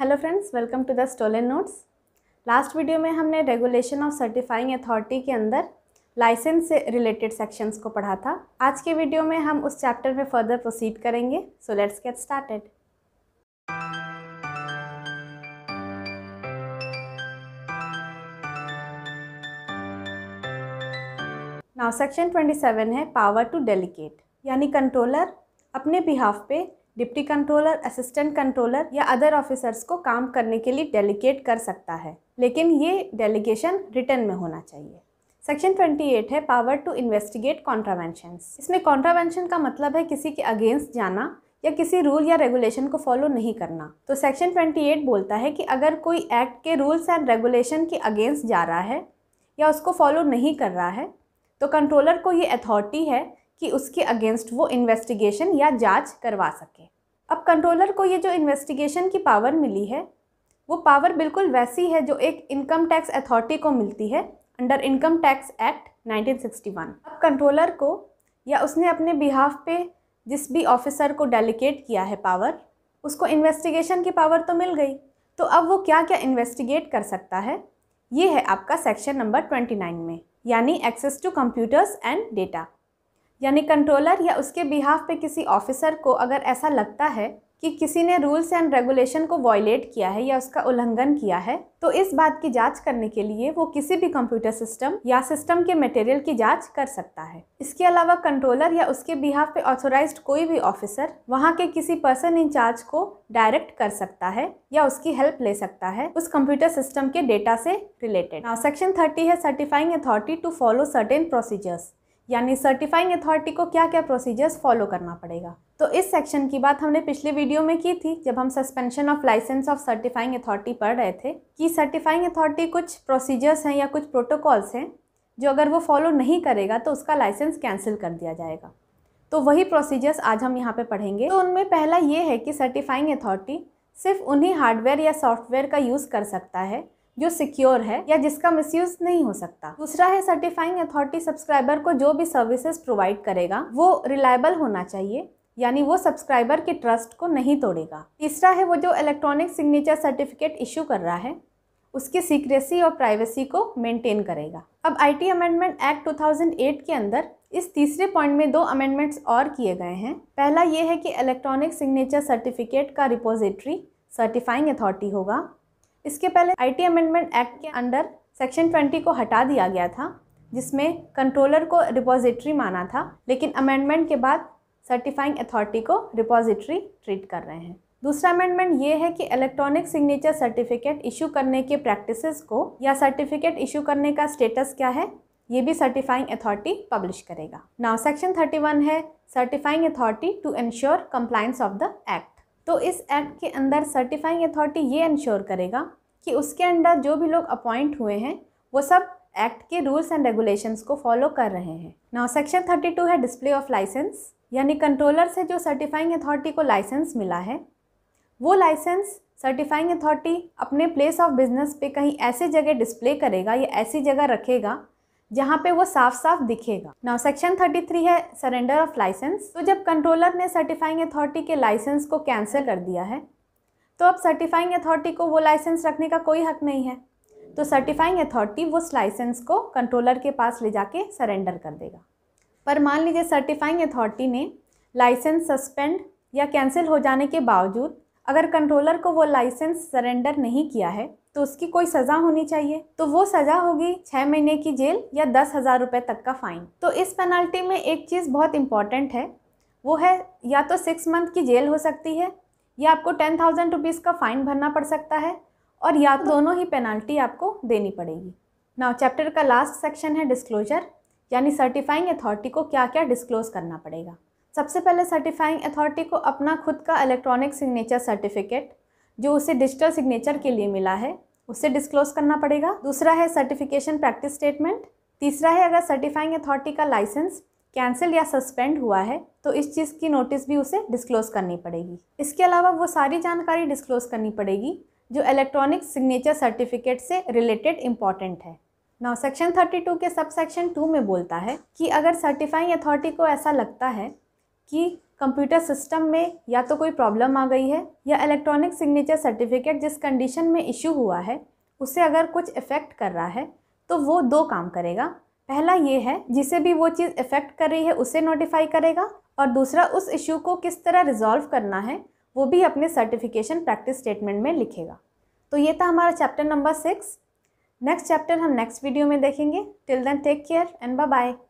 hello friends welcome to the stolen notes last video में हमने regulation of certifying authority के अंदर licence से रिलेटेड सेक्शंस को पढ़ा था आज के वीडियो में हम उस चैप्टर में फर्दर प्रोसीड करेंगे so let's get started now section 27 है पावर टू डेलीकेट यानी कंट्रोलर अपने बिहाफ पे डिप्टी कंट्रोलर असिस्टेंट कंट्रोलर या अदर ऑफिसर्स को काम करने के लिए डेलीगेट कर सकता है लेकिन ये डेलीगेशन रिटर्न में होना चाहिए सेक्शन 28 है पावर टू इन्वेस्टिगेट कॉन्ट्रावेंशन इसमें कॉन्ट्रावेंशन का मतलब है किसी के अगेंस्ट जाना या किसी रूल या रेगुलेशन को फॉलो नहीं करना तो सेक्शन 28 बोलता है कि अगर कोई एक्ट के रूल्स एंड रेगुलेशन के अगेंस्ट जा रहा है या उसको फॉलो नहीं कर रहा है तो कंट्रोलर को ये अथॉरिटी है कि उसके अगेंस्ट वो इन्वेस्टिगेशन या जांच करवा सके अब कंट्रोलर को ये जो इन्वेस्टिगेशन की पावर मिली है वो पावर बिल्कुल वैसी है जो एक इनकम टैक्स अथॉरिटी को मिलती है अंडर इनकम टैक्स एक्ट 1961 अब कंट्रोलर को या उसने अपने बिहाफ पे जिस भी ऑफिसर को डेलीकेट किया है पावर उसको इन्वेस्टिगेशन की पावर तो मिल गई तो अब वो क्या क्या इन्वेस्टिगेट कर सकता है ये है आपका सेक्शन नंबर ट्वेंटी में यानी access to computers and data यानी कंट्रोलर या उसके बिहाफ पे किसी ऑफिसर को अगर ऐसा लगता है कि किसी ने रूल्स एंड रेगुलेशन को वॉयलेट किया है या उसका उल्लंघन किया है तो इस बात की जांच करने के लिए वो किसी भी कंप्यूटर सिस्टम या सिस्टम के मटेरियल की जांच कर सकता है इसके अलावा कंट्रोलर या उसके बिहाफ पे ऑथोराइज कोई भी ऑफिसर वहाँ के किसी पर्सन इंचार्ज को डायरेक्ट कर सकता है या उसकी हेल्प ले सकता है उस कंप्यूटर सिस्टम के डेटा से रिलेटेड सेक्शन थर्टी है certifying authority to follow certain procedures यानी सर्टिफाइंग अथॉरिटी को क्या क्या प्रोसीजर्स फॉलो करना पड़ेगा तो इस सेक्शन की बात हमने पिछले वीडियो में की थी जब हम suspension of licence of certifying authority पढ़ रहे थे कि सर्टिफाइंग अथॉरिटी कुछ प्रोसीजर्स हैं या कुछ प्रोटोकॉल्स हैं जो अगर वो फॉलो नहीं करेगा तो उसका लाइसेंस कैंसिल कर दिया जाएगा तो वही प्रोसीजर्स आज हम यहाँ पर पढ़ेंगे तो उनमें पहला ये है कि सर्टिफाइंग अथॉरिटी सिर्फ उन्हीं हार्डवेयर या सॉफ्टवेयर का यूज़ कर सकता है जो सिक्योर है या जिसका मिसयूज नहीं हो सकता दूसरा है सर्टिफाइंग अथॉरिटी सब्सक्राइबर को जो भी सर्विसेज प्रोवाइड करेगा वो रिलायबल होना चाहिए यानी वो सब्सक्राइबर के ट्रस्ट को नहीं तोड़ेगा तीसरा है वो जो इलेक्ट्रॉनिक सिग्नेचर सर्टिफिकेट इशू कर रहा है उसकी सीक्रेसी और प्राइवेसी को मेंटेन करेगा अब आईटी अमेंडमेंट एक्ट 2008 के अंदर इस तीसरे पॉइंट में दो अमेंडमेंट्स और किए गए हैं पहला ये है कि इलेक्ट्रॉनिक सिग्नेचर सर्टिफिकेट का रिपोजिटरी सर्टिफाइंग अथॉरिटी होगा इसके पहले आईटी अमेंडमेंट एक्ट के अंडर सेक्शन 20 को हटा दिया गया था जिसमें कंट्रोलर को रिपोजिटरी माना था लेकिन अमेंडमेंट के बाद सर्टिफाइंग अथॉरिटी को रिपोजिटरी ट्रीट कर रहे हैं दूसरा अमेंडमेंट ये है कि इलेक्ट्रॉनिक सिग्नेचर सर्टिफिकेट इशू करने के प्रैक्टिसेस को या सर्टिफिकेट इशू करने का स्टेटस क्या है ये भी सर्टिफाइंग अथॉरिटी पब्लिश करेगा नाउ सेक्शन 31 है certifying authority to ensure compliance of the act तो इस एक्ट के अंदर सर्टिफाइंग अथॉरिटी ये इंश्योर करेगा कि उसके अंडर जो भी लोग अपॉइंट हुए हैं वो सब एक्ट के रूल्स एंड रेगुलेशंस को फॉलो कर रहे हैं नाउ सेक्शन 32 है डिस्प्ले ऑफ लाइसेंस यानी कंट्रोलर से जो सर्टिफाइंग अथॉरिटी को लाइसेंस मिला है वो लाइसेंस सर्टिफाइंग अथॉरिटी अपने प्लेस ऑफ बिजनेस पे कहीं ऐसी जगह डिस्प्ले करेगा या ऐसी जगह रखेगा जहाँ पे वो साफ साफ दिखेगा नाउ सेक्शन 33 है सरेंडर ऑफ लाइसेंस तो जब कंट्रोलर ने सर्टिफाइंग अथॉरिटी के लाइसेंस को कैंसिल कर दिया है तो अब सर्टिफाइंग अथॉरिटी को वो लाइसेंस रखने का कोई हक नहीं है तो सर्टिफाइंग अथॉरिटी वो लाइसेंस को कंट्रोलर के पास ले जाके सरेंडर कर देगा पर मान लीजिए सर्टिफाइंग अथॉरिटी ने लाइसेंस सस्पेंड या कैंसिल हो जाने के बावजूद अगर कंट्रोलर को वो लाइसेंस सरेंडर नहीं किया है तो उसकी कोई सज़ा होनी चाहिए तो वो सज़ा होगी छः महीने की जेल या दस हज़ार रुपये तक का फ़ाइन तो इस पेनल्टी में एक चीज़ बहुत इम्पॉर्टेंट है वो है या तो सिक्स मंथ की जेल हो सकती है या आपको टेन थाउजेंड रुपीज़ का फ़ाइन भरना पड़ सकता है और या तो दोनों ही पेनल्टी आपको देनी पड़ेगी नाउ चैप्टर का लास्ट सेक्शन है डिस्क्लोजर यानी सर्टिफाइंग अथॉरिटी को क्या क्या डिस्क्लोज़ करना पड़ेगा सबसे पहले सर्टिफाइंग अथॉरिटी को अपना खुद का इलेक्ट्रॉनिक सिग्नेचर सर्टिफिकेट जो उसे डिजिटल सिग्नेचर के लिए मिला है उसे डिस्क्लोज करना पड़ेगा दूसरा है सर्टिफिकेशन प्रैक्टिस स्टेटमेंट तीसरा है अगर सर्टिफाइंग अथॉरिटी का लाइसेंस कैंसिल या सस्पेंड हुआ है तो इस चीज़ की नोटिस भी उसे डिस्क्लोज करनी पड़ेगी इसके अलावा वो सारी जानकारी डिस्क्लोज करनी पड़ेगी जो इलेक्ट्रॉनिक सिग्नेचर सर्टिफिकेट से रिलेटेड इंपॉर्टेंट है नौ सेक्शन 32 के सब सेक्शन टू में बोलता है कि अगर सर्टिफाइंग अथॉरिटी को ऐसा लगता है कि कंप्यूटर सिस्टम में या तो कोई प्रॉब्लम आ गई है या इलेक्ट्रॉनिक सिग्नेचर सर्टिफिकेट जिस कंडीशन में इशू हुआ है उसे अगर कुछ इफ़ेक्ट कर रहा है तो वो दो काम करेगा पहला ये है जिसे भी वो चीज़ इफ़ेक्ट कर रही है उसे नोटिफाई करेगा और दूसरा उस इशू को किस तरह रिजॉल्व करना है वो भी अपने सर्टिफिकेशन प्रैक्टिस स्टेटमेंट में लिखेगा तो ये था हमारा chapter number six next chapter हम नेक्स्ट वीडियो में देखेंगे till then take care and bye bye